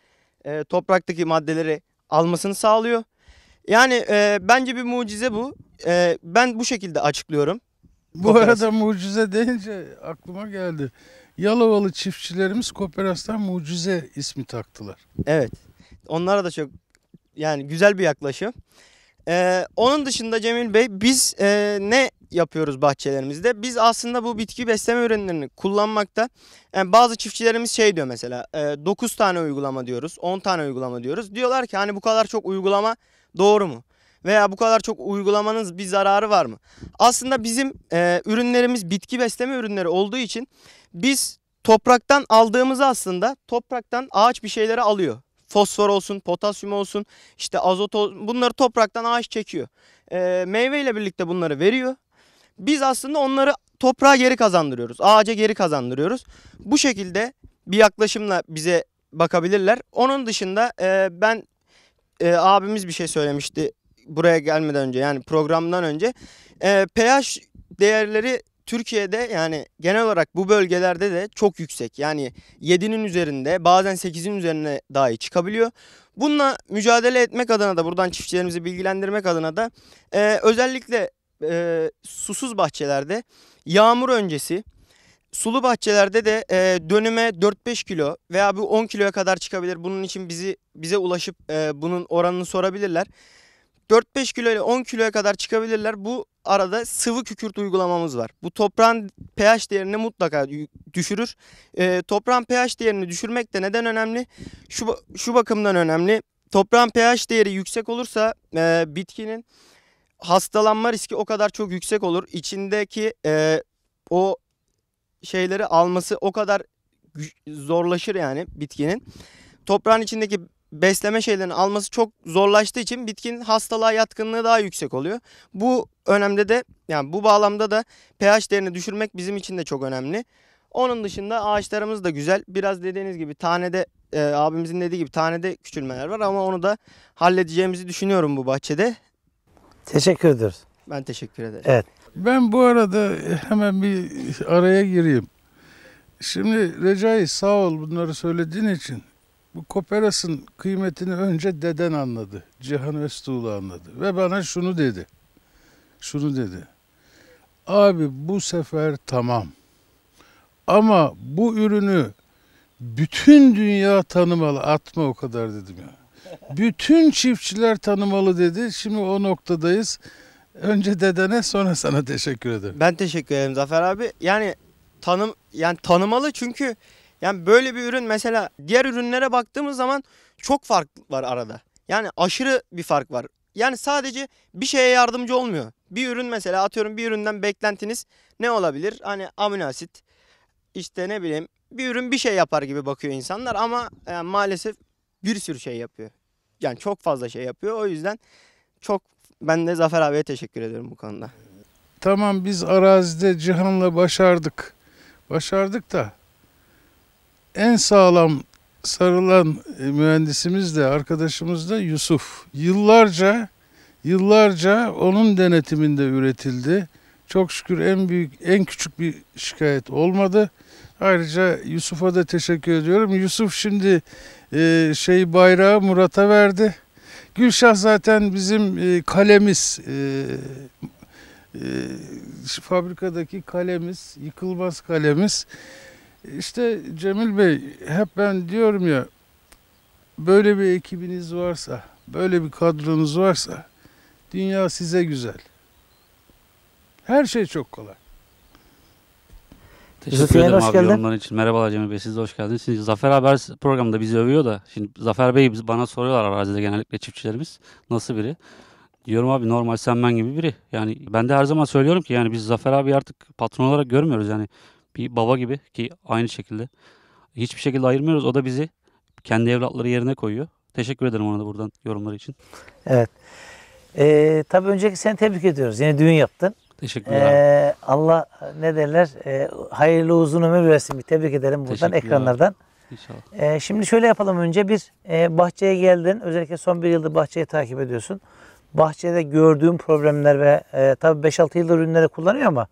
e, topraktaki maddeleri almasını sağlıyor. Yani e, bence bir mucize bu. E, ben bu şekilde açıklıyorum. Bu arada mucize deyince aklıma geldi. Yalovalı çiftçilerimiz Kooperans'tan mucize ismi taktılar. Evet. Onlara da çok yani güzel bir yaklaşım. Ee, onun dışında Cemil Bey biz e, ne yapıyoruz bahçelerimizde? Biz aslında bu bitki besleme ürünlerini kullanmakta yani bazı çiftçilerimiz şey diyor mesela e, 9 tane uygulama diyoruz 10 tane uygulama diyoruz. Diyorlar ki hani bu kadar çok uygulama doğru mu? Veya bu kadar çok uygulamanız bir zararı var mı? Aslında bizim e, ürünlerimiz bitki besleme ürünleri olduğu için biz topraktan aldığımız aslında topraktan ağaç bir şeyleri alıyor fosfor olsun, potasyum olsun, işte azot olsun bunları topraktan ağaç çekiyor. E, ee, meyve birlikte bunları veriyor. Biz aslında onları toprağa geri kazandırıyoruz, ağaca geri kazandırıyoruz. Bu şekilde bir yaklaşımla bize bakabilirler. Onun dışında e, ben e, abimiz bir şey söylemişti buraya gelmeden önce yani programdan önce e, pH değerleri Türkiye'de yani genel olarak bu bölgelerde de çok yüksek. Yani 7'nin üzerinde bazen 8'in üzerine dahi çıkabiliyor. Bununla mücadele etmek adına da buradan çiftçilerimizi bilgilendirmek adına da e, özellikle e, susuz bahçelerde yağmur öncesi sulu bahçelerde de e, dönüme 4-5 kilo veya bir 10 kiloya kadar çıkabilir. Bunun için bizi bize ulaşıp e, bunun oranını sorabilirler. 4-5 kilo ile 10 kiloya kadar çıkabilirler. Bu arada sıvı kükürt uygulamamız var. Bu toprağın pH değerini mutlaka düşürür. E, toprağın pH değerini düşürmek de neden önemli? Şu, şu bakımdan önemli. Toprağın pH değeri yüksek olursa e, bitkinin hastalanma riski o kadar çok yüksek olur. İçindeki e, o şeyleri alması o kadar zorlaşır yani bitkinin. Toprağın içindeki besleme şeylerini alması çok zorlaştığı için bitkin hastalığa yatkınlığı daha yüksek oluyor. Bu önemli de yani bu bağlamda da pH değerini düşürmek bizim için de çok önemli. Onun dışında ağaçlarımız da güzel. Biraz dediğiniz gibi tanede e, abimizin dediği gibi tanede küçülmeler var ama onu da halledeceğimizi düşünüyorum bu bahçede. Teşekkür ederiz. Ben teşekkür ederim. Evet. Ben bu arada hemen bir araya gireyim. Şimdi Recai sağ ol bunları söylediğin için. Bu Koperas'ın kıymetini önce deden anladı. Cihan Öztuğlu anladı. Ve bana şunu dedi. Şunu dedi. Abi bu sefer tamam. Ama bu ürünü bütün dünya tanımalı. Atma o kadar dedim ya. Bütün çiftçiler tanımalı dedi. Şimdi o noktadayız. Önce dedene sonra sana teşekkür ederim. Ben teşekkür ederim Zafer abi. Yani tanım yani tanımalı çünkü yani böyle bir ürün mesela diğer ürünlere baktığımız zaman çok fark var arada. Yani aşırı bir fark var. Yani sadece bir şeye yardımcı olmuyor. Bir ürün mesela atıyorum bir üründen beklentiniz ne olabilir? Hani amino asit işte ne bileyim bir ürün bir şey yapar gibi bakıyor insanlar ama yani e, maalesef bir sürü şey yapıyor. Yani çok fazla şey yapıyor. O yüzden çok ben de Zafer abiye teşekkür ediyorum bu konuda. Tamam biz arazide Cihan'la başardık. Başardık da en sağlam sarılan e, mühendisimiz de arkadaşımız da Yusuf. Yıllarca yıllarca onun denetiminde üretildi. Çok şükür en büyük en küçük bir şikayet olmadı. Ayrıca Yusuf'a da teşekkür ediyorum. Yusuf şimdi e, şey bayrağı Murat'a verdi. Gülşah zaten bizim e, kalemiz. E, e, fabrikadaki kalemiz, yıkılmaz kalemiz. İşte Cemil Bey hep ben diyorum ya böyle bir ekibiniz varsa, böyle bir kadronuz varsa dünya size güzel. Her şey çok kolay. Teşekkür ederim hoş abi geldin. yorumların için. Merhabalar Cemil Bey siz de hoş geldiniz. Şimdi Zafer Haber programında bizi övüyor da şimdi Zafer Bey biz bana soruyorlar arazide genellikle çiftçilerimiz nasıl biri. Diyorum abi normal sen ben gibi biri. Yani ben de her zaman söylüyorum ki yani biz Zafer abi artık patron olarak görmüyoruz yani bir baba gibi ki aynı şekilde hiçbir şekilde ayırmıyoruz. O da bizi kendi evlatları yerine koyuyor. Teşekkür ederim ona da buradan yorumları için. Evet. Ee, tabii önceki seni tebrik ediyoruz. Yine düğün yaptın. Teşekkürler. Ee, Allah ne derler? E, hayırlı uzun ömür versin. Bir tebrik edelim buradan ekranlardan. İnşallah. Ee, şimdi şöyle yapalım önce bir e, bahçeye geldin. Özellikle son bir yıldır bahçeyi takip ediyorsun. Bahçede gördüğüm problemler ve e, tabii 5-6 yıldır ürünleri kullanıyor ama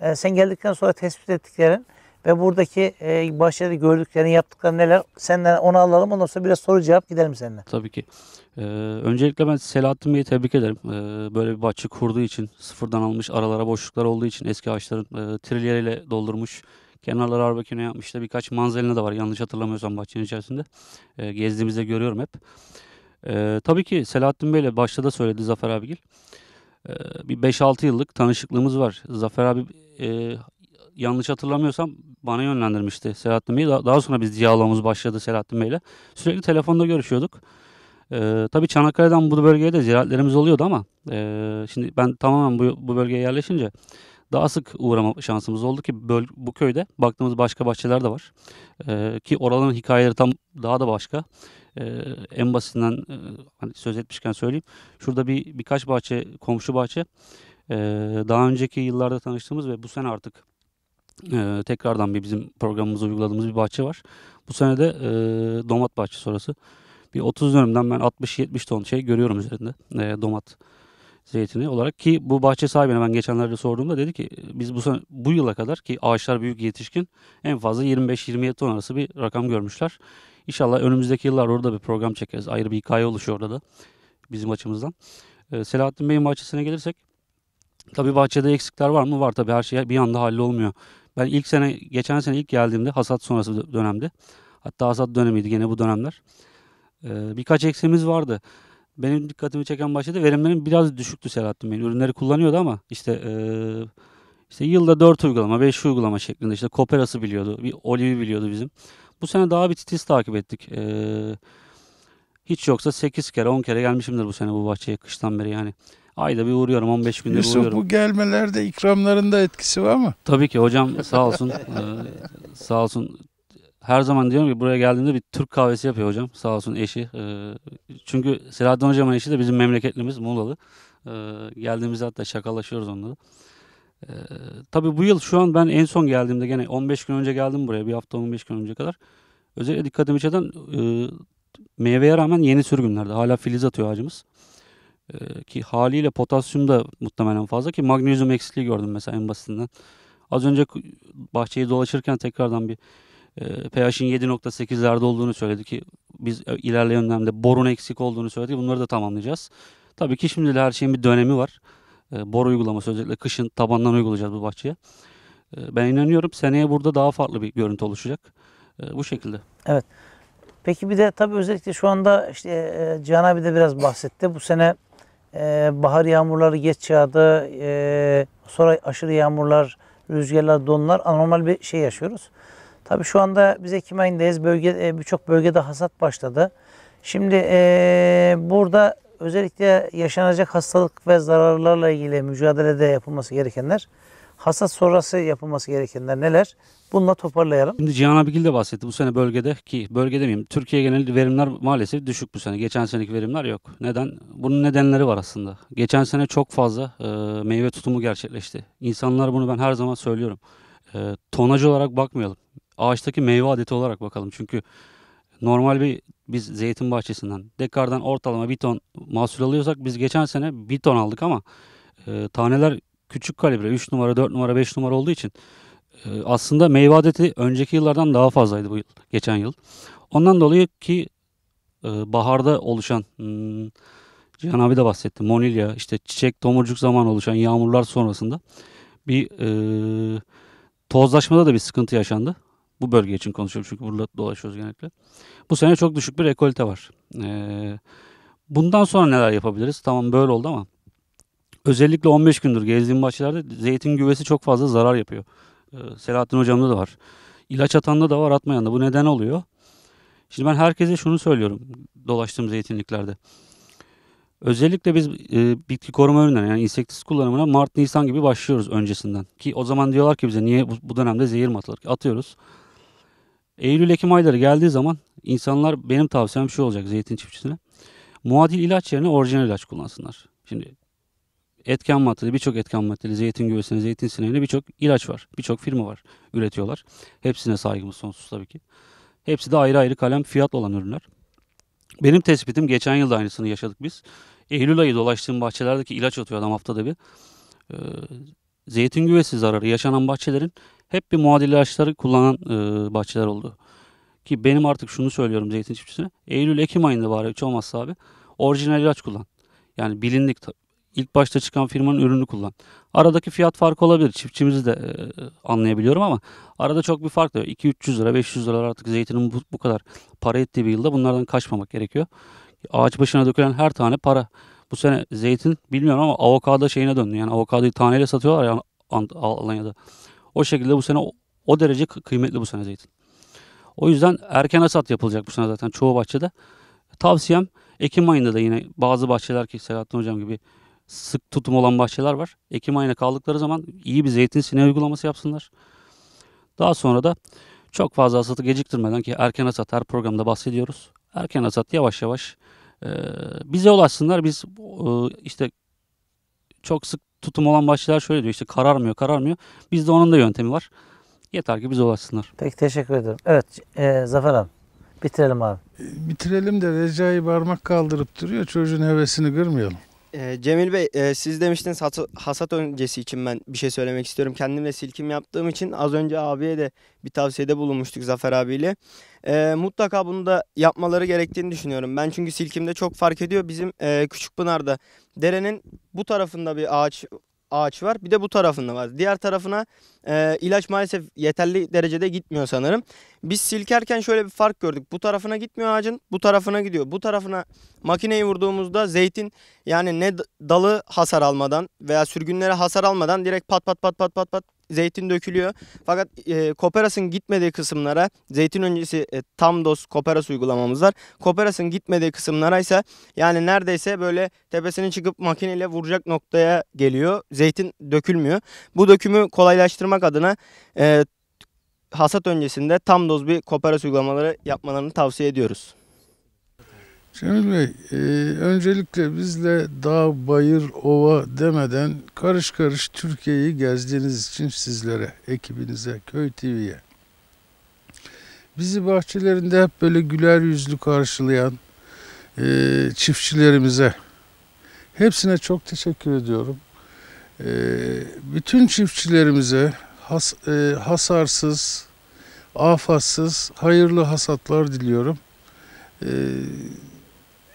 ee, sen geldikten sonra tespit ettiklerin ve buradaki e, bahçede gördüklerini, yaptıkları neler? Senden onu alalım. Ondan sonra biraz soru cevap gidelim seninle. Tabii ki. Ee, öncelikle ben Selahattin Bey'i tebrik ederim. Ee, böyle bir bahçe kurduğu için, sıfırdan almış, aralara boşluklar olduğu için eski ağaçların e, trilyeriyle doldurmuş. Kenarları arbeküne yapmış da birkaç manzeline de var yanlış hatırlamıyorsam bahçenin içerisinde. Ee, gezdiğimizde görüyorum hep. Ee, tabii ki Selahattin Bey'le başta da söyledi Zafer abigil. Ee, bir 5-6 yıllık tanışıklığımız var. Zafer abi e, yanlış hatırlamıyorsam bana yönlendirmişti Selahattin Bey'i. Daha sonra biz diyalogumuz başladı Selahattin Bey'le. Sürekli telefonda görüşüyorduk. E, tabii Çanakkale'den bu bölgeye de ziyaretlerimiz oluyordu ama e, şimdi ben tamamen bu, bu bölgeye yerleşince daha sık uğrama şansımız oldu ki böl bu köyde baktığımız başka bahçeler de var. E, ki oraların hikayeleri tam daha da başka. Ee, en basından e, hani söz etmişken söyleyeyim. Şurada bir birkaç bahçe, komşu bahçe. Ee, daha önceki yıllarda tanıştığımız ve bu sene artık e, tekrardan bir bizim programımızı uyguladığımız bir bahçe var. Bu sene de e, domat bahçe orası. Bir 30 dönümden ben 60-70 ton şey görüyorum üzerinde domat zeytini olarak ki bu bahçe sahibine ben geçenlerde sorduğumda dedi ki biz bu sene, bu yıla kadar ki ağaçlar büyük yetişkin en fazla 25-27 ton arası bir rakam görmüşler. İnşallah önümüzdeki yıllar orada bir program çekeriz. Ayrı bir hikaye oluşuyor orada da bizim açımızdan. Ee, Selahattin Bey'in bahçesine gelirsek tabii bahçede eksikler var mı? Var tabii her şey bir anda hallolmuyor. Ben ilk sene, geçen sene ilk geldiğimde hasat sonrası dönemde. Hatta hasat dönemiydi gene bu dönemler. Ee, birkaç eksimiz vardı. Benim dikkatimi çeken bahçede verimlerim biraz düşüktü Selahattin Bey'in. Ürünleri kullanıyordu ama işte ee, işte yılda 4 uygulama, 5 uygulama şeklinde işte Kopera'sı biliyordu, bir olivi biliyordu bizim. Bu sene daha bir titiz takip ettik. Ee, hiç yoksa 8 kere 10 kere gelmişimdir bu sene bu bahçeye kıştan beri yani. Ayda bir uğruyorum 15 günde Yusuf, uğruyorum. Yusuf bu gelmelerde ikramlarında etkisi var mı? Tabii ki hocam sağ olsun. ee, sağ olsun. Her zaman diyorum ki buraya geldiğimde bir Türk kahvesi yapıyor hocam. Sağ olsun eşi. Ee, çünkü Selahattin hocamın eşi de bizim memleketlimiz Muğla'lı. Ee, geldiğimizde hatta şakalaşıyoruz onunla. Ee, tabii bu yıl şu an ben en son geldiğimde gene 15 gün önce geldim buraya. Bir hafta 15 gün önce kadar. Özellikle dikkatimi çeken e, meyveye rağmen yeni sürgünlerde. Hala filiz atıyor ağacımız. E, ki haliyle potasyum da muhtemelen fazla ki magnezyum eksikliği gördüm mesela en basitinden. Az önce bahçeyi dolaşırken tekrardan bir e, pH'in 7.8'lerde olduğunu söyledi ki biz e, ilerleyen dönemde borun eksik olduğunu söyledi. Bunları da tamamlayacağız. Tabii ki şimdi de her şeyin bir dönemi var e, ee, bor uygulaması özellikle kışın tabandan uygulayacağız bu bahçeye. E, ben inanıyorum seneye burada daha farklı bir görüntü oluşacak. E, bu şekilde. Evet. Peki bir de tabii özellikle şu anda işte e, Cihan abi de biraz bahsetti. Bu sene e, bahar yağmurları geç yağdı. E, sonra aşırı yağmurlar, rüzgarlar, donlar anormal bir şey yaşıyoruz. Tabii şu anda biz Ekim ayındayız. Bölge, e, Birçok bölgede hasat başladı. Şimdi e, burada özellikle yaşanacak hastalık ve zararlarla ilgili mücadelede yapılması gerekenler, hasat sonrası yapılması gerekenler neler? Bununla toparlayalım. Şimdi Cihan Abigil de bahsetti bu sene bölgede ki bölge miyim? Türkiye genelinde verimler maalesef düşük bu sene. Geçen seneki verimler yok. Neden? Bunun nedenleri var aslında. Geçen sene çok fazla e, meyve tutumu gerçekleşti. İnsanlar bunu ben her zaman söylüyorum. E, tonaj olarak bakmayalım. Ağaçtaki meyve adeti olarak bakalım. Çünkü normal bir biz zeytin bahçesinden dekardan ortalama bir ton mahsul alıyorsak biz geçen sene bir ton aldık ama e, taneler küçük kalibre 3 numara 4 numara 5 numara olduğu için e, aslında meyve adeti önceki yıllardan daha fazlaydı bu yıl geçen yıl. Ondan dolayı ki e, baharda oluşan hmm, Cihan abi de bahsetti monilya işte çiçek tomurcuk zaman oluşan yağmurlar sonrasında bir e, tozlaşmada da bir sıkıntı yaşandı. Bu bölge için konuşuyorum çünkü burada dolaşıyoruz genellikle. Bu sene çok düşük bir ekolite var. Ee, bundan sonra neler yapabiliriz? Tamam böyle oldu ama özellikle 15 gündür gezdiğim bahçelerde zeytin güvesi çok fazla zarar yapıyor. Ee, Selahattin hocamda da var. İlaç atanda da var atmayan da. Bu neden oluyor? Şimdi ben herkese şunu söylüyorum dolaştığım zeytinliklerde. Özellikle biz e, bitki koruma ürünlerine yani insektis kullanımına Mart Nisan gibi başlıyoruz öncesinden. Ki o zaman diyorlar ki bize niye bu, bu dönemde zehir mi atılır? Atıyoruz. Eylül-Ekim ayları geldiği zaman insanlar benim tavsiyem şu olacak zeytin çiftçisine. Muadil ilaç yerine orijinal ilaç kullansınlar. Şimdi etken maddeli birçok etken maddeli zeytin göğsüne, zeytin sineğine birçok ilaç var. Birçok firma var üretiyorlar. Hepsine saygımız sonsuz tabii ki. Hepsi de ayrı ayrı kalem fiyat olan ürünler. Benim tespitim geçen yılda aynısını yaşadık biz. Eylül ayı dolaştığım bahçelerdeki ilaç atıyor adam haftada bir. Ee, zeytin güvesi zararı yaşanan bahçelerin hep bir muadili ilaçları kullanan e, bahçeler oldu. Ki benim artık şunu söylüyorum zeytin çiftçisine. Eylül-Ekim ayında bari hiç olmazsa abi orijinal ilaç kullan. Yani bilindik ilk başta çıkan firmanın ürünü kullan. Aradaki fiyat farkı olabilir. Çiftçimizi de e, anlayabiliyorum ama arada çok bir fark da 2-300 lira 500 lira artık zeytinin bu, bu kadar para ettiği bir yılda bunlardan kaçmamak gerekiyor. Ağaç başına dökülen her tane para. Bu sene zeytin bilmiyorum ama avokado şeyine döndü. Yani avokadoyu taneyle satıyorlar ya Alanya'da. O şekilde bu sene o, o derece kıymetli bu sene zeytin. O yüzden erken hasat yapılacak bu sene zaten çoğu bahçede. Tavsiyem Ekim ayında da yine bazı bahçeler ki Selahattin Hocam gibi sık tutum olan bahçeler var. Ekim ayına kaldıkları zaman iyi bir zeytin sine uygulaması yapsınlar. Daha sonra da çok fazla hasatı geciktirmeden ki erken hasat her programda bahsediyoruz. Erken hasat yavaş yavaş ee, bize ulaşsınlar. Biz e, işte çok sık tutum olan başçılar şöyle diyor işte kararmıyor kararmıyor. Bizde onun da yöntemi var. Yeter ki bize ulaşsınlar. Peki teşekkür ederim. Evet e, Zafer abi bitirelim abi. E, bitirelim de Recai parmak kaldırıp duruyor çocuğun hevesini kırmayalım. Ee, Cemil Bey e, siz demiştiniz hasat öncesi için ben bir şey söylemek istiyorum. Kendimle silkim yaptığım için az önce abiye de bir tavsiyede bulunmuştuk Zafer abiyle. Ee, mutlaka bunu da yapmaları gerektiğini düşünüyorum. Ben çünkü silkimde çok fark ediyor. Bizim e, küçük pınarda. derenin bu tarafında bir ağaç ağaç var. Bir de bu tarafında var. Diğer tarafına e, ilaç maalesef yeterli derecede gitmiyor sanırım. Biz silkerken şöyle bir fark gördük. Bu tarafına gitmiyor ağacın, bu tarafına gidiyor. Bu tarafına makineyi vurduğumuzda zeytin yani ne dalı hasar almadan veya sürgünlere hasar almadan direkt pat pat pat pat pat pat zeytin dökülüyor. Fakat e, Koperas'ın gitmediği kısımlara zeytin öncesi e, tam doz Koperas uygulamamız var. Koperas'ın gitmediği kısımlara ise yani neredeyse böyle tepesini çıkıp makineyle vuracak noktaya geliyor. Zeytin dökülmüyor. Bu dökümü kolaylaştırmak adına e, hasat öncesinde tam doz bir koparas uygulamaları yapmalarını tavsiye ediyoruz. Cemil Bey, e, öncelikle bizle dağ, bayır, ova demeden karış karış Türkiye'yi gezdiğiniz için sizlere, ekibinize, Köy TV'ye. Bizi bahçelerinde hep böyle güler yüzlü karşılayan e, çiftçilerimize hepsine çok teşekkür ediyorum. E, bütün çiftçilerimize has, e, hasarsız, afatsız, hayırlı hasatlar diliyorum. E,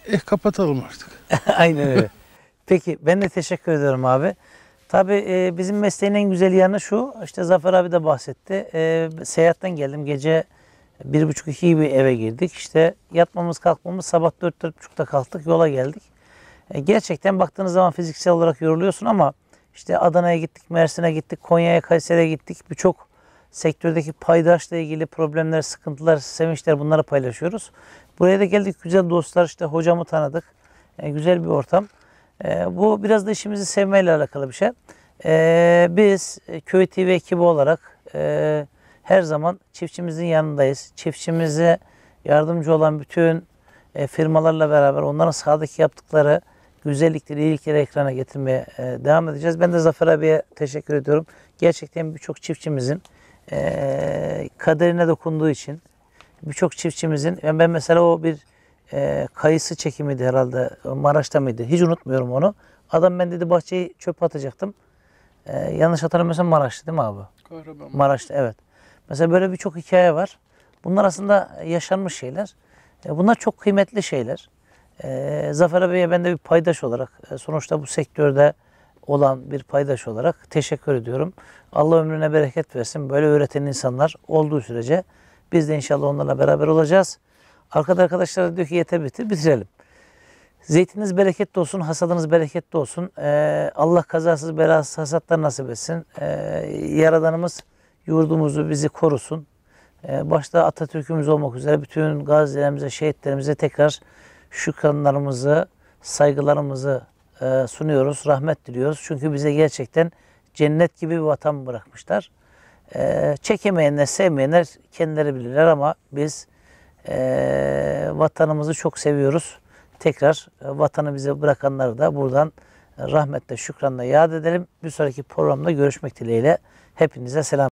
eh kapatalım artık. Aynen öyle. Peki ben de teşekkür ediyorum abi. Tabii e, bizim mesleğin en güzel yanı şu, işte Zafer abi de bahsetti. E, seyahatten geldim, gece bir buçuk iki gibi eve girdik. İşte yatmamız kalkmamız sabah dört dört buçukta kalktık, yola geldik. E, gerçekten baktığınız zaman fiziksel olarak yoruluyorsun ama işte Adana'ya gittik, Mersin'e gittik, Konya'ya, Kayseri'ye gittik. Birçok sektördeki paydaşla ilgili problemler, sıkıntılar, sevinçler bunları paylaşıyoruz. Buraya da geldik güzel dostlar işte hocamı tanıdık. E, güzel bir ortam. E, bu biraz da işimizi sevmeyle alakalı bir şey. E, biz e, Köy TV ekibi olarak e, her zaman çiftçimizin yanındayız. Çiftçimize yardımcı olan bütün e, firmalarla beraber onların sahadaki yaptıkları güzellikleri ilk kere ekrana getirmeye e, devam edeceğiz. Ben de Zafer abiye teşekkür ediyorum. Gerçekten birçok çiftçimizin e, kaderine dokunduğu için birçok çiftçimizin yani ben mesela o bir e, kayısı çekimiydi herhalde Maraş'ta mıydı? Hiç unutmuyorum onu. Adam ben dedi bahçeyi çöp atacaktım. E, yanlış hatırlamıyorsam Maraş'tı değil mi abi? Kahraman. Maraş'ta evet. Mesela böyle birçok hikaye var. Bunlar aslında yaşanmış şeyler. E, bunlar çok kıymetli şeyler. E, Zafer abiye ben de bir paydaş olarak, e, sonuçta bu sektörde olan bir paydaş olarak teşekkür ediyorum. Allah ömrüne bereket versin. Böyle öğreten insanlar olduğu sürece biz de inşallah onlarla beraber olacağız. Arkada arkadaşlar diyor ki yeter bitir, bitirelim. Zeytiniz bereketli olsun, hasadınız bereketli olsun. Ee, Allah kazasız belasız hasatlar nasip etsin. Ee, Yaradanımız yurdumuzu bizi korusun. Ee, başta Atatürk'ümüz olmak üzere bütün gazilerimize, şehitlerimize tekrar şükranlarımızı, saygılarımızı e, sunuyoruz, rahmet diliyoruz. Çünkü bize gerçekten cennet gibi bir vatan bırakmışlar. E, çekemeyenler, sevmeyenler kendileri bilirler ama biz e, vatanımızı çok seviyoruz. Tekrar e, vatanı bize bırakanları da buradan e, rahmetle, şükranla yad edelim. Bir sonraki programda görüşmek dileğiyle. Hepinize selam.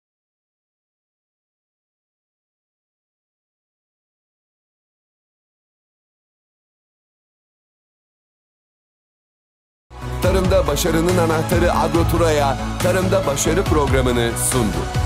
Başarının Anahtarı Agrotura'ya tarımda başarı programını sundu.